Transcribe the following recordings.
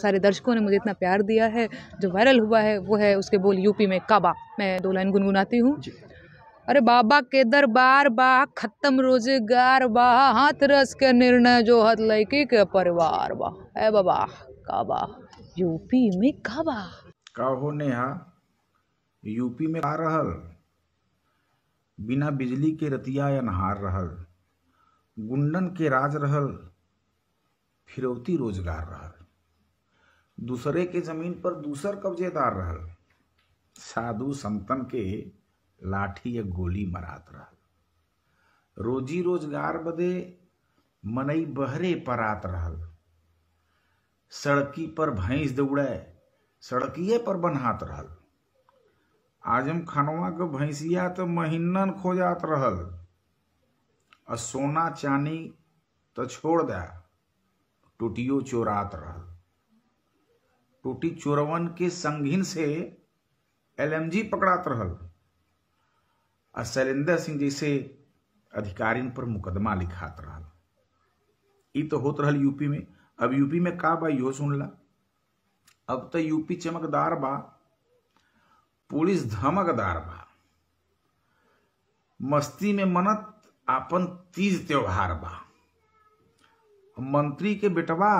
सारे दर्शकों ने मुझे इतना प्यार दिया है जो वायरल हुआ है वो है उसके बोल यूपी में काबा मैं दो लाइन गुनगुनाती हूँ अरे बाबा के दरबार बा खत्म रोजगार बा हाथ रस के निर्णय जो हथ लैके के परिवार बा है बाबा काबा यूपी में काबा का हो नेहा यूपी में आ रहल बिना बिजली के रतिया अनहार रहल गुंडन के राज रहल फिरौती रोजगार रहल दूसरे के जमीन पर दूसर कब्जेदार रहल साधु संतन के लाठी या गोली मरात रहल रोजी रोजगार बदे मनई बहरे परात रहल सड़की पर भैंस दौड़े सड़किए पर बनहात रहल आजम खानवा के भैंसिया तो महीनन खोजात रहल सोना चानी तो छोड़ दे टूटियो चोरात रहल टोटी चोरवन के संगीन से एलएमजी पकड़ात रहल आ शैलेंद्र सिंह जैसे अधिकारी पर मुकदमा लिखात रहल ई तो होत रहल यूपी में अब यूपी में का बा सुन सुनला अब तो यूपी चमकदार बा पुलिस धमकदार बा मस्ती में मनत आपन तीज त्योहार बा मंत्री के बेटवा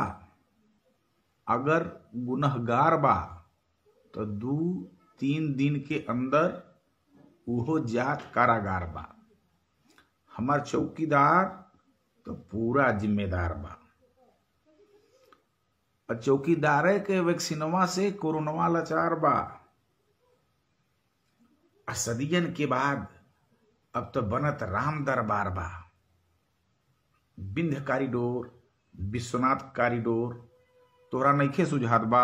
अगर गुनहगार बा तो दू तीन दिन के अंदर उहो जात कारागार बा हमार चौकीदार तो पूरा जिम्मेदार बा और के वैक्सीनवा से कोरोना लाचार बा सदियन के बाद अब तो बनत राम दरबार बा विंध्य कॉरिडोर विश्वनाथ कॉरिडोर तोरा नइखे सुझात बा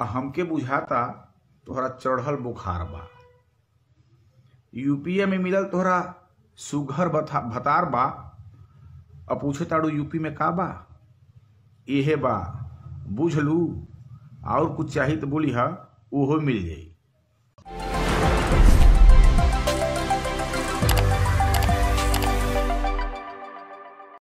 आ हमके बुझाता तोहरा चढ़ल बुखार बा यूपीए में मिलल तोहरा सुघर भतार बा अब पूछे ताड़ू यूपी में का बा इहे बा बुझ और कुछ चाहिए तो बोली हा ओहो मिल जाए